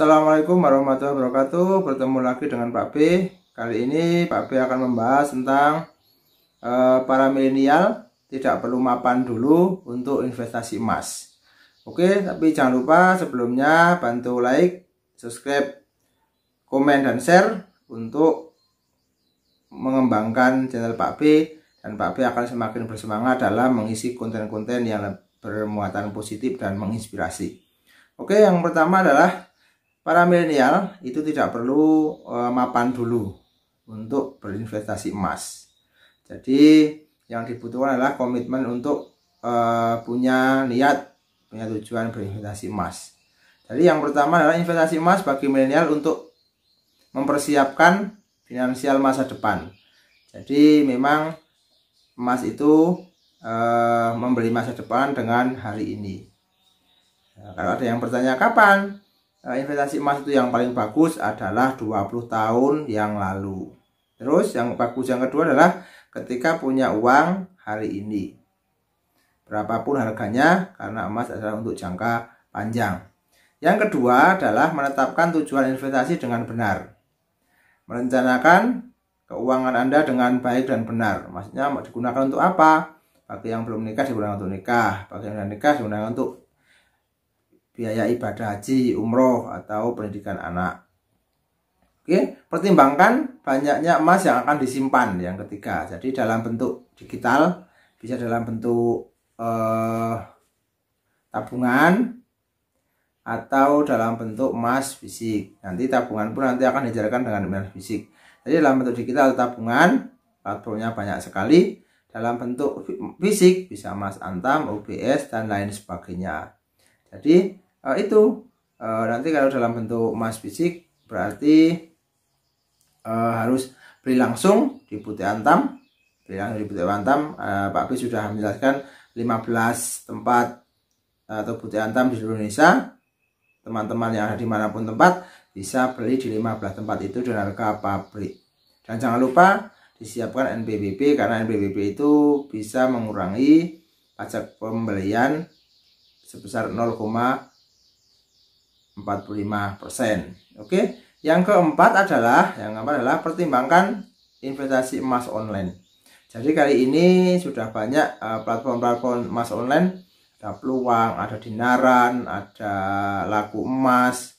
Assalamualaikum warahmatullahi wabarakatuh Bertemu lagi dengan Pak B Kali ini Pak B akan membahas tentang eh, Para milenial tidak perlu mapan dulu Untuk investasi emas Oke tapi jangan lupa sebelumnya Bantu like, subscribe Komen dan share Untuk Mengembangkan channel Pak B Dan Pak B akan semakin bersemangat Dalam mengisi konten-konten yang bermuatan positif Dan menginspirasi Oke yang pertama adalah Para milenial itu tidak perlu uh, mapan dulu untuk berinvestasi emas. Jadi yang dibutuhkan adalah komitmen untuk uh, punya niat, punya tujuan berinvestasi emas. Jadi yang pertama adalah investasi emas bagi milenial untuk mempersiapkan finansial masa depan. Jadi memang emas itu uh, membeli masa depan dengan hari ini. Nah, kalau ada yang bertanya kapan, Eh, investasi emas itu yang paling bagus adalah 20 tahun yang lalu. Terus yang bagus yang kedua adalah ketika punya uang hari ini. Berapapun harganya karena emas adalah untuk jangka panjang. Yang kedua adalah menetapkan tujuan investasi dengan benar. Merencanakan keuangan Anda dengan baik dan benar. Maksudnya digunakan untuk apa? Bagi yang belum nikah digunakan untuk nikah, bagi yang sudah nikah digunakan untuk biaya ibadah haji, umroh, atau pendidikan anak. Oke, pertimbangkan banyaknya emas yang akan disimpan yang ketiga. Jadi dalam bentuk digital, bisa dalam bentuk eh, tabungan atau dalam bentuk emas fisik. Nanti tabungan pun nanti akan dijalankan dengan emas fisik. Jadi dalam bentuk digital tabungan, platformnya banyak sekali dalam bentuk fisik bisa emas antam, obs dan lain sebagainya. Jadi uh, itu uh, nanti kalau dalam bentuk emas fisik berarti uh, harus beli langsung di Putih Antam beli langsung di Putih Antam uh, Pak B sudah menjelaskan 15 tempat atau Putih Antam di seluruh Indonesia teman-teman yang ada manapun tempat bisa beli di 15 tempat itu dengan harga pabrik dan jangan lupa disiapkan NPWP karena NPWP itu bisa mengurangi pajak pembelian sebesar 45%. Oke. Yang keempat adalah yang keempat adalah pertimbangkan investasi emas online. Jadi kali ini sudah banyak eh, platform-platform uh, emas online, ada peluang, ada dinaran, ada laku emas,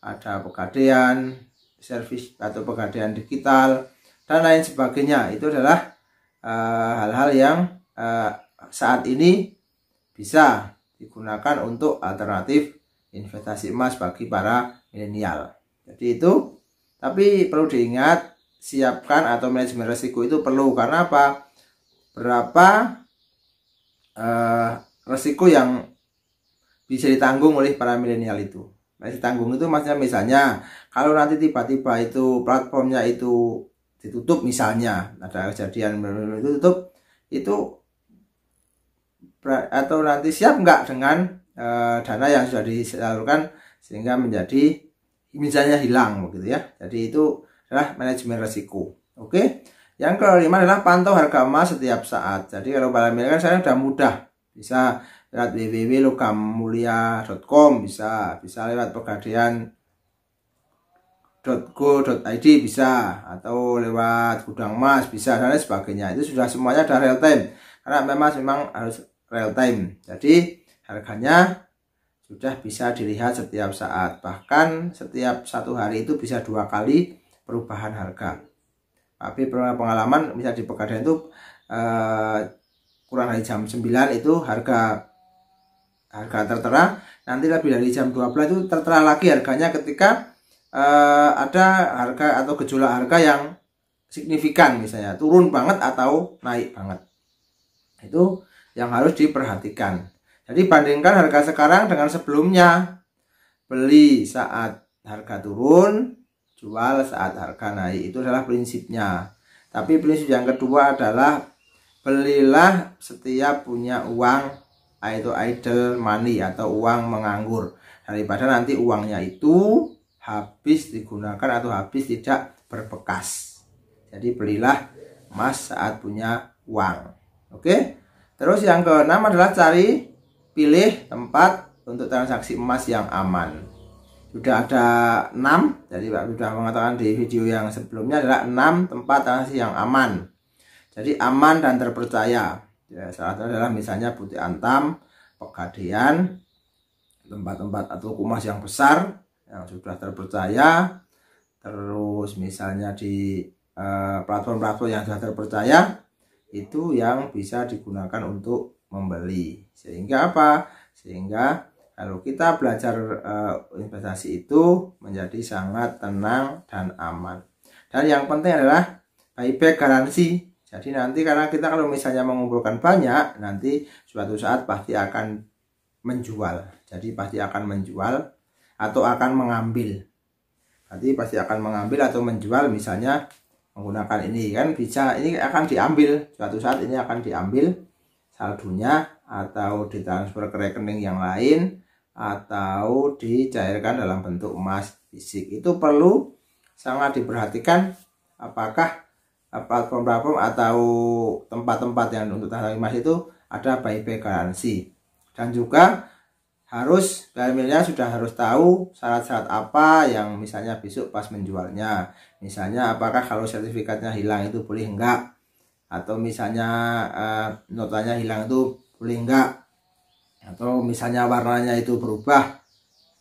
ada pegadaian, servis atau pegadaian digital dan lain sebagainya. Itu adalah eh, hal-hal uh, yang uh, saat ini bisa digunakan untuk alternatif investasi emas bagi para milenial. Jadi itu tapi perlu diingat siapkan atau manajemen resiko itu perlu karena apa? Berapa eh, resiko yang bisa ditanggung oleh para milenial itu. Nah, ditanggung itu maksudnya misalnya kalau nanti tiba-tiba itu platformnya itu ditutup misalnya ada kejadian itu tutup itu atau nanti siap nggak dengan e, dana yang sudah disalurkan sehingga menjadi misalnya hilang begitu ya. Jadi itu adalah manajemen resiko. Oke. Yang kelima adalah pantau harga emas setiap saat. Jadi kalau para milik kan saya sudah mudah. Bisa lewat www.lukamulia.com bisa, bisa lewat pegadaian .go.id bisa atau lewat gudang emas bisa dan lain sebagainya itu sudah semuanya ada real time karena memang memang harus real time jadi Harganya sudah bisa dilihat setiap saat. Bahkan setiap satu hari itu bisa dua kali perubahan harga. Tapi pengalaman bisa di Pegadaian itu eh, kurang dari jam 9 itu harga harga tertera. Nanti lebih dari jam 12 itu tertera lagi harganya ketika eh, ada harga atau gejolak harga yang signifikan misalnya turun banget atau naik banget. Itu yang harus diperhatikan. Jadi bandingkan harga sekarang dengan sebelumnya. Beli saat harga turun, jual saat harga naik. Itu adalah prinsipnya. Tapi prinsip yang kedua adalah belilah setiap punya uang itu idle money atau uang menganggur daripada nanti uangnya itu habis digunakan atau habis tidak berbekas. Jadi belilah emas saat punya uang. Oke. Terus yang keenam adalah cari pilih tempat untuk transaksi emas yang aman sudah ada 6 jadi Pak sudah mengatakan di video yang sebelumnya adalah 6 tempat transaksi yang aman jadi aman dan terpercaya ya, salah satu adalah misalnya putih antam pegadaian tempat-tempat atau kumas yang besar yang sudah terpercaya terus misalnya di eh, platform-platform uh, yang sudah terpercaya itu yang bisa digunakan untuk membeli. Sehingga apa? Sehingga kalau kita belajar uh, investasi itu menjadi sangat tenang dan aman. Dan yang penting adalah buyback garansi. Jadi nanti karena kita kalau misalnya mengumpulkan banyak, nanti suatu saat pasti akan menjual. Jadi pasti akan menjual atau akan mengambil. Nanti pasti akan mengambil atau menjual misalnya menggunakan ini kan bisa ini akan diambil suatu saat ini akan diambil saldonya atau ditransfer ke rekening yang lain atau dicairkan dalam bentuk emas fisik itu perlu sangat diperhatikan apakah eh, platform-platform atau tempat-tempat yang untuk transaksi emas itu ada buyback garansi dan juga harus pemiliknya sudah harus tahu syarat-syarat apa yang misalnya besok pas menjualnya misalnya apakah kalau sertifikatnya hilang itu boleh enggak atau misalnya uh, notanya hilang itu boleh enggak atau misalnya warnanya itu berubah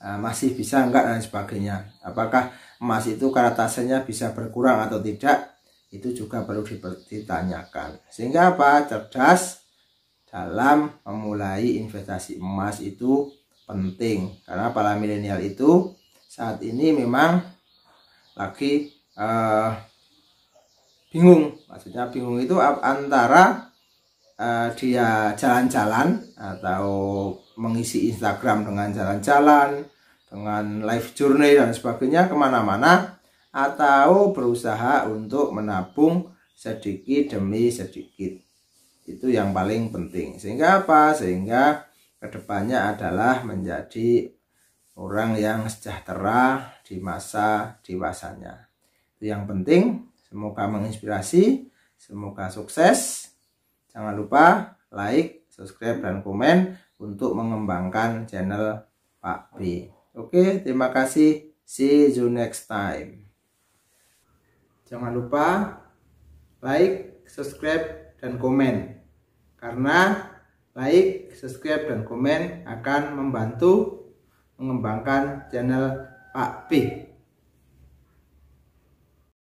uh, masih bisa enggak dan sebagainya apakah emas itu karatasenya bisa berkurang atau tidak itu juga perlu ditanyakan sehingga apa cerdas dalam memulai investasi emas itu penting karena para milenial itu saat ini memang lagi uh, bingung maksudnya bingung itu antara uh, dia jalan-jalan atau mengisi Instagram dengan jalan-jalan dengan live journey dan sebagainya kemana-mana atau berusaha untuk menabung sedikit demi sedikit itu yang paling penting sehingga apa sehingga kedepannya adalah menjadi orang yang sejahtera di masa dewasanya itu yang penting Semoga menginspirasi, semoga sukses. Jangan lupa like, subscribe, dan komen untuk mengembangkan channel Pak B. Oke, terima kasih. See you next time. Jangan lupa like, subscribe, dan komen. Karena like, subscribe, dan komen akan membantu mengembangkan channel Pak B.